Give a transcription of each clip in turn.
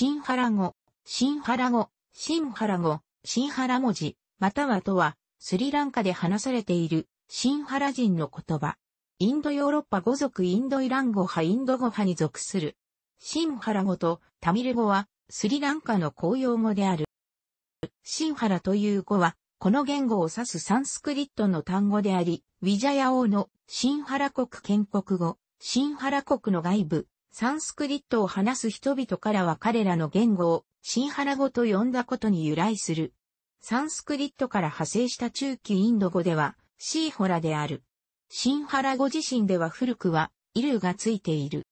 新原語、新原語、新原語、新原文字、またはとは、スリランカで話されている、新原人の言葉。インドヨーロッパ語族インドイラン語派インド語派に属する。新原語とタミル語は、スリランカの公用語である。新原という語は、この言語を指すサンスクリットの単語であり、ウィジャヤ王の新原国建国後、新原国の外部、サンスクリットを話す人々からは彼らの言語をシンハラ語と呼んだことに由来する。サンスクリットから派生した中期インド語ではシーホラである。シンハラ語自身では古くはイルーがついている。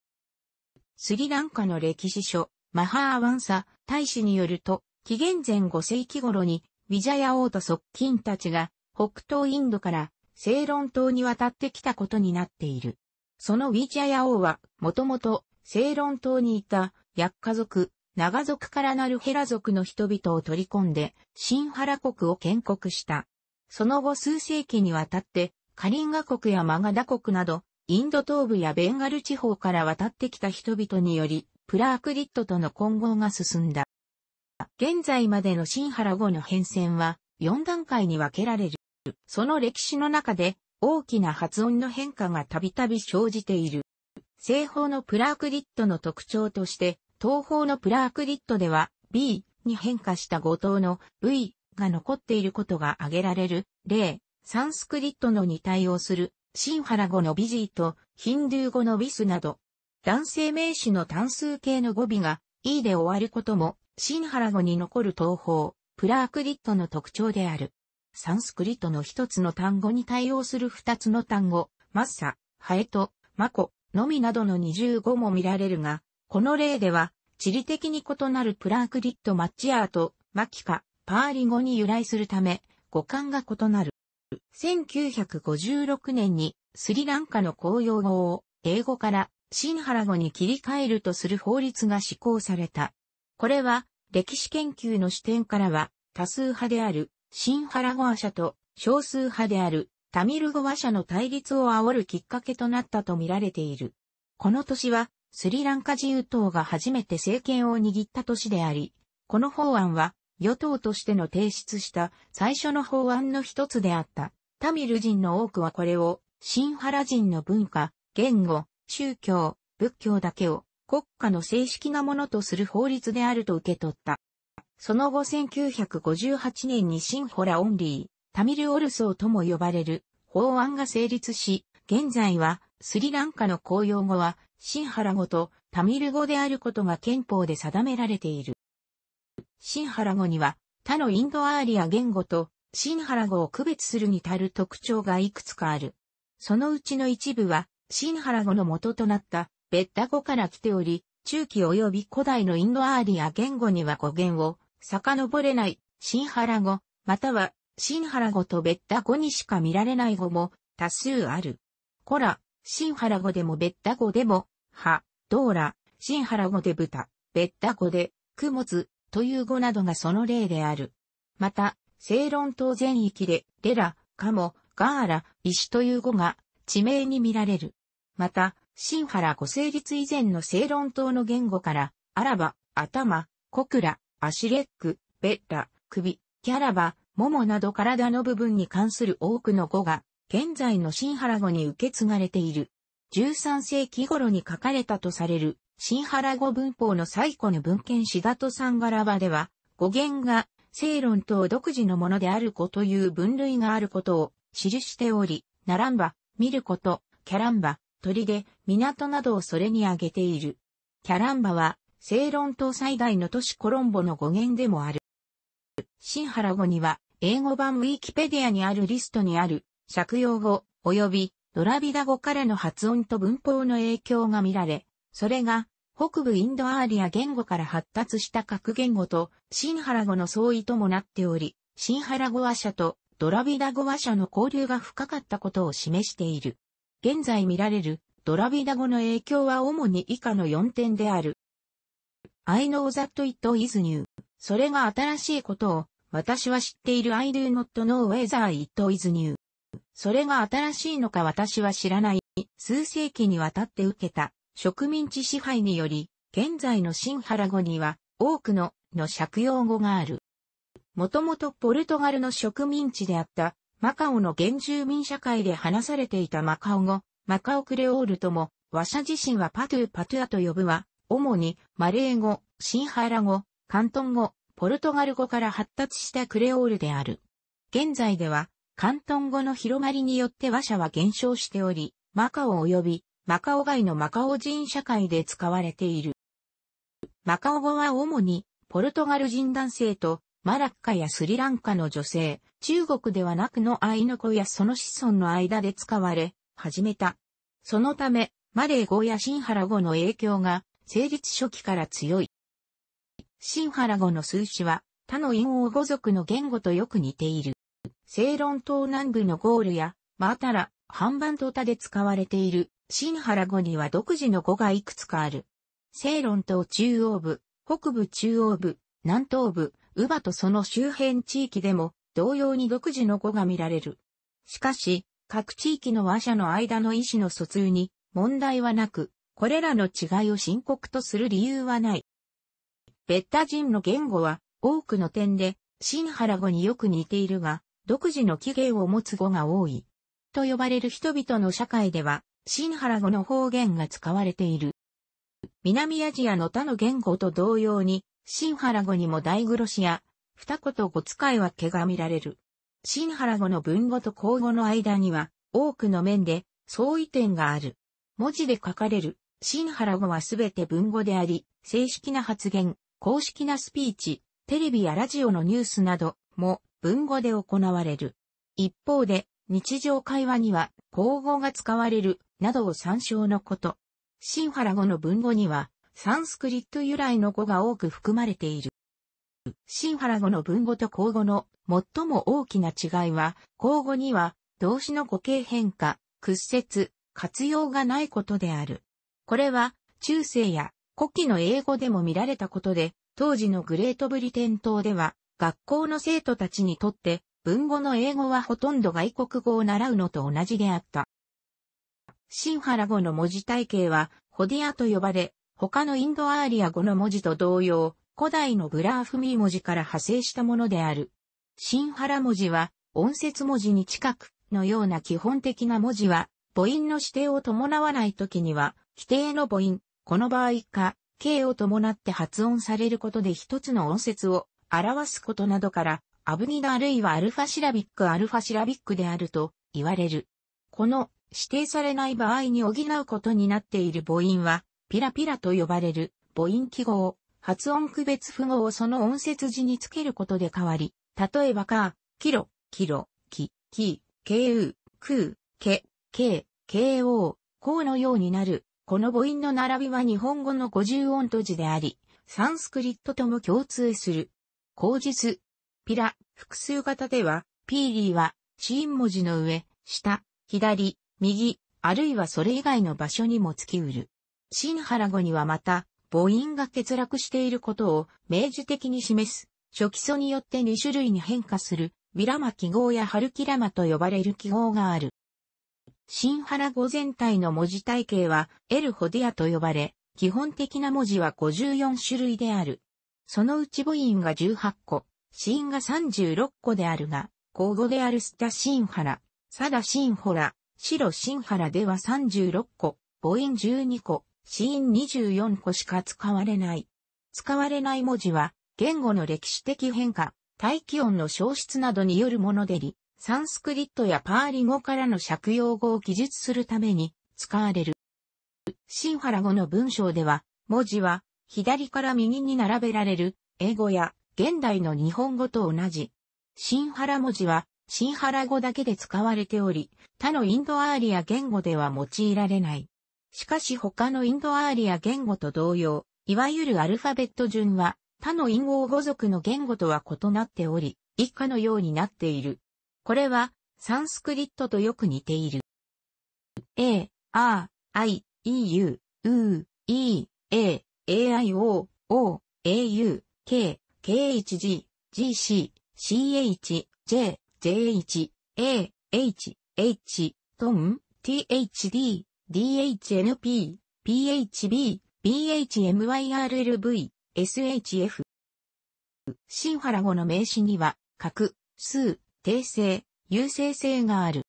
スリランカの歴史書、マハーワンサ大使によると、紀元前5世紀頃にウィジャヤ王と側近たちが北東インドからセイロン島に渡ってきたことになっている。そのウィジャヤ王はもともとセイロン島にいた、ヤッカ族、長族からなるヘラ族の人々を取り込んで、新原国を建国した。その後数世紀にわたって、カリンガ国やマガダ国など、インド東部やベンガル地方から渡ってきた人々により、プラークリットとの混合が進んだ。現在までの新原語の変遷は、4段階に分けられる。その歴史の中で、大きな発音の変化がたびたび生じている。西方のプラークリットの特徴として、東方のプラークリットでは B に変化した語島の V が残っていることが挙げられる例、サンスクリットのに対応するシンハラ語のビジーとヒンドゥー語のビスなど、男性名詞の単数形の語尾が E で終わることもシンハラ語に残る東方、プラークリットの特徴である。サンスクリットの一つの単語に対応する二つの単語、マッサ、ハエと、マコのみなどの25も見られるが、この例では、地理的に異なるプラークリットマッチアート、マキカ、パーリ語に由来するため、語感が異なる。1956年にスリランカの公用語を英語からシンハラ語に切り替えるとする法律が施行された。これは歴史研究の視点からは多数派であるシンハラ語ア社と少数派であるタミル語話者の対立を煽るきっかけとなったと見られている。この年は、スリランカ自由党が初めて政権を握った年であり、この法案は、与党としての提出した最初の法案の一つであった。タミル人の多くはこれを、シンハラ人の文化、言語、宗教、仏教だけを国家の正式なものとする法律であると受け取った。その後1958年にシンホラオンリー、タミル・オルソーとも呼ばれる法案が成立し、現在はスリランカの公用語はシンハラ語とタミル語であることが憲法で定められている。シンハラ語には他のインドアーリア言語とシンハラ語を区別するに足る特徴がいくつかある。そのうちの一部はシンハラ語の元となったベッダ語から来ており、中期及び古代のインドアーリア言語には語源を遡れないシンハラ語、または新原語と別田語にしか見られない語も多数ある。コラ、新原語でも別田語でも、ハ、ドーラ、新原語で豚、別田語で、供物という語などがその例である。また、正論島全域で、レラ、カモ、ガーラ、石という語が地名に見られる。また、新原語成立以前の正論島の言語から、アラバ、頭、コクラ、アシレック、ベッラ、首、キャラバ、桃など体の部分に関する多くの語が、現在の新原語に受け継がれている。13世紀頃に書かれたとされる、新原語文法の最古の文献シダトサンガラバでは、語源が、正論等独自のものである子という分類があることを記しており、並んば、見ること、キャランバ、鳥で、港などをそれに挙げている。キャランバは、正論島最大の都市コロンボの語源でもある。新原語には、英語版ウィキペディアにあるリストにある、借用語、及び、ドラビダ語からの発音と文法の影響が見られ、それが、北部インドアーリア言語から発達した各言語と、シンハラ語の相違ともなっており、シンハラ語話者とドラビダ語話者の交流が深かったことを示している。現在見られるドラビダ語の影響は主に以下の4点である。I know that it is new. それが新しいことを私は知っている I do not know whether it is new。それが新しいのか私は知らない。数世紀にわたって受けた植民地支配により、現在のシンハラ語には多くのの借用語がある。もともとポルトガルの植民地であったマカオの原住民社会で話されていたマカオ語、マカオクレオールとも、話者自身はパトゥーパトゥアと呼ぶは、主にマレー語、シンハラ語、カントン語、ポルトガル語から発達したクレオールである。現在では、関東語の広まりによって和者は減少しており、マカオ及びマカオ外のマカオ人社会で使われている。マカオ語は主にポルトガル人男性とマラッカやスリランカの女性、中国ではなくのアイヌコやその子孫の間で使われ、始めた。そのため、マレー語やシンハラ語の影響が成立初期から強い。新原語の数詞は他の陰王語族の言語とよく似ている。正論島南部のゴールや、マータラ、ントタで使われている、新原語には独自の語がいくつかある。正論島中央部、北部中央部、南東部、ウバとその周辺地域でも、同様に独自の語が見られる。しかし、各地域の話者の間の意思の疎通に問題はなく、これらの違いを深刻とする理由はない。ベッタ人の言語は多くの点で新原語によく似ているが、独自の起源を持つ語が多い。と呼ばれる人々の社会では、新原語の方言が使われている。南アジアの他の言語と同様に、新原語にも大グロシや、二言語使い分けが見られる。新原語の文語と口語の間には、多くの面で相違点がある。文字で書かれる、新原語はすべて文語であり、正式な発言、公式なスピーチ、テレビやラジオのニュースなども文語で行われる。一方で、日常会話には、口語が使われる、などを参照のこと。新原語の文語には、サンスクリット由来の語が多く含まれている。新原語の文語と口語の最も大きな違いは、口語には動詞の語形変化、屈折、活用がないことである。これは中世や古希の英語でも見られたことで、当時のグレートブリテン島では、学校の生徒たちにとって、文語の英語はほとんど外国語を習うのと同じであった。新原語の文字体系は、ホディアと呼ばれ、他のインドアーリア語の文字と同様、古代のブラーフミー文字から派生したものである。新原文字は、音節文字に近く、のような基本的な文字は、母音の指定を伴わないときには、規定の母音、この場合か、形を伴って発音されることで一つの音節を表すことなどから、アブニダあるいはアルファシラビックアルファシラビックであると言われる。この指定されない場合に補うことになっている母音は、ピラピラと呼ばれる母音記号、発音区別符号をその音節字につけることで変わり、例えばか、キロ、キロ、キ、キ、ケウ、クー、ケ、ケ、ケオウ、こうのようになるこの母音の並びは日本語の五十音と字であり、サンスクリットとも共通する。口実、ピラ、複数型では、ピーリーは、ーン文字の上、下、左、右、あるいはそれ以外の場所にも付きうる。シンハラ語にはまた、母音が欠落していることを明示的に示す、初期素によって2種類に変化する、ビラマ記号やハルキラマと呼ばれる記号がある。新原語全体の文字体系はエルホディアと呼ばれ、基本的な文字は54種類である。そのうち母音が18個、子音が36個であるが、口語であるスタシンハラ、サダシンホラ、シロシンハラでは36個、母音12個、子音24個しか使われない。使われない文字は、言語の歴史的変化、大気音の消失などによるものでり、サンスクリットやパーリ語からの借用語を記述するために使われる。シンハラ語の文章では、文字は左から右に並べられる英語や現代の日本語と同じ。シンハラ文字はシンハラ語だけで使われており、他のインドアーリア言語では用いられない。しかし他のインドアーリア言語と同様、いわゆるアルファベット順は他の陰語語族の言語とは異なっており、以下のようになっている。これは、サンスクリットとよく似ている。A, R, I, E, U, U, E, A, A, I, O, O, A, U, K, K, H, G, G, C, C, H, J, J, H, A, H, H, トン、T, H, D, D, H, N, P, P, H, B, B, H, M, Y, R, L, V, S, H, F。シン新ラ語の名詞には、角、数、定性、優勢性がある。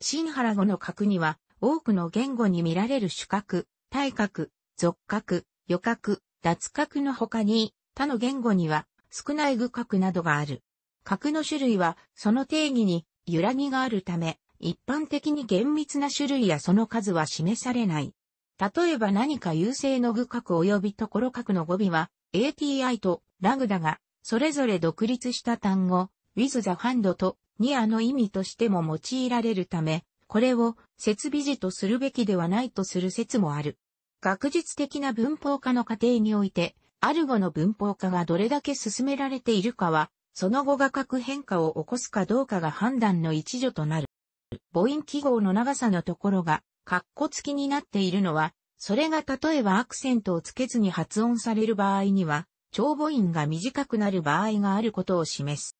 新原語の核には、多くの言語に見られる主格、対格、属格、予格、脱格の他に、他の言語には少ない具格などがある。格の種類はその定義に揺らぎがあるため、一般的に厳密な種類やその数は示されない。例えば何か優勢の具格及びところ格の語尾は ATI とラグダがそれぞれ独立した単語、with the hand とニアの意味としても用いられるため、これを設備時とするべきではないとする説もある。学術的な文法化の過程において、アルゴの文法化がどれだけ進められているかは、その後学変化を起こすかどうかが判断の一助となる。母音記号の長さのところが、カッコ付きになっているのは、それが例えばアクセントをつけずに発音される場合には、長母音が短くなる場合があることを示す。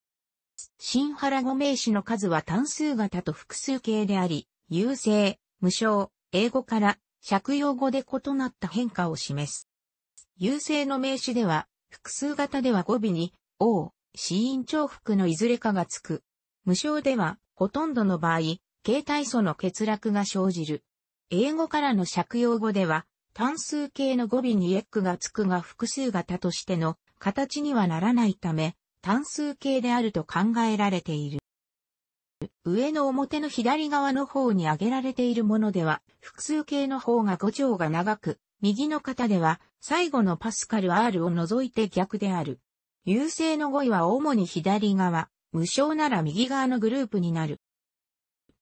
新原語名詞の数は単数型と複数形であり、優勢、無償、英語から借用語で異なった変化を示す。優勢の名詞では、複数型では語尾に、王、死因重複のいずれかがつく。無償では、ほとんどの場合、形態素の欠落が生じる。英語からの借用語では、単数形の語尾にエッグがつくが複数型としての形にはならないため、単数形であると考えられている。上の表の左側の方に挙げられているものでは、複数形の方が5条が長く、右の型では、最後のパスカル R を除いて逆である。優勢の語彙は主に左側、無償なら右側のグループになる。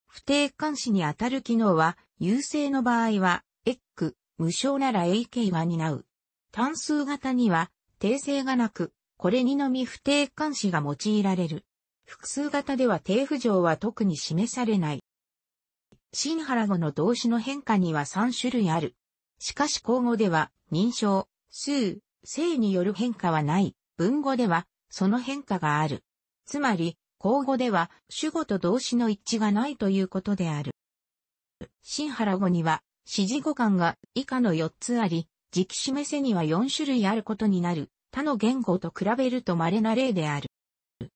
不定冠詞にあたる機能は、優勢の場合は、エック、無償なら AK は担う。単数型には、訂正がなく、これにのみ不定冠詞が用いられる。複数型では定符条は特に示されない。新原語の動詞の変化には3種類ある。しかし口語では、認証、数、性による変化はない。文語では、その変化がある。つまり、口語では、主語と動詞の一致がないということである。新原語には、指示語感が以下の4つあり、時期示せには4種類あることになる。他の言語と比べると稀な例である。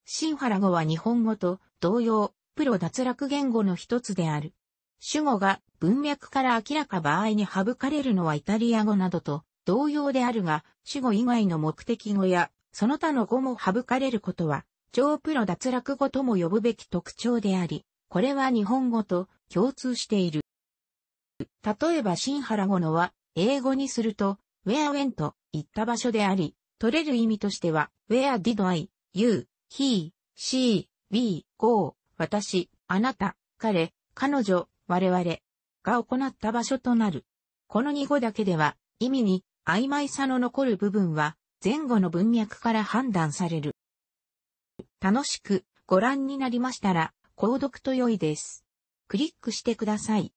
新原語は日本語と同様、プロ脱落言語の一つである。主語が文脈から明らか場合に省かれるのはイタリア語などと同様であるが、主語以外の目的語やその他の語も省かれることは、超プロ脱落語とも呼ぶべき特徴であり、これは日本語と共通している。例えば新原語のは、英語にすると、where went 行った場所であり、取れる意味としては、where did I, you, he, she, we, go, 私、あなた、彼、彼女、我々が行った場所となる。この2語だけでは、意味に曖昧さの残る部分は、前後の文脈から判断される。楽しくご覧になりましたら、購読と良いです。クリックしてください。